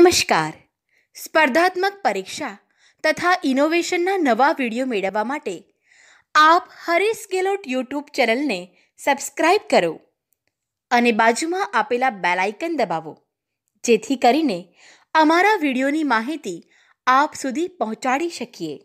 નમસ્કાર સ્પર્ધાત્મક પરીક્ષા તથા ઇનોવેશનના નવા વિડીયો મેળવવા માટે આપ હરીશ ગેલોટ યુટ્યુબ ચેનલને સબસ્ક્રાઇબ કરો અને બાજુમાં આપેલા બેલ આઇકન દબાવો જેથી કરીને અમારા વિડીયોની માહિતી આપ સુધી પહોંચાડી શકીએ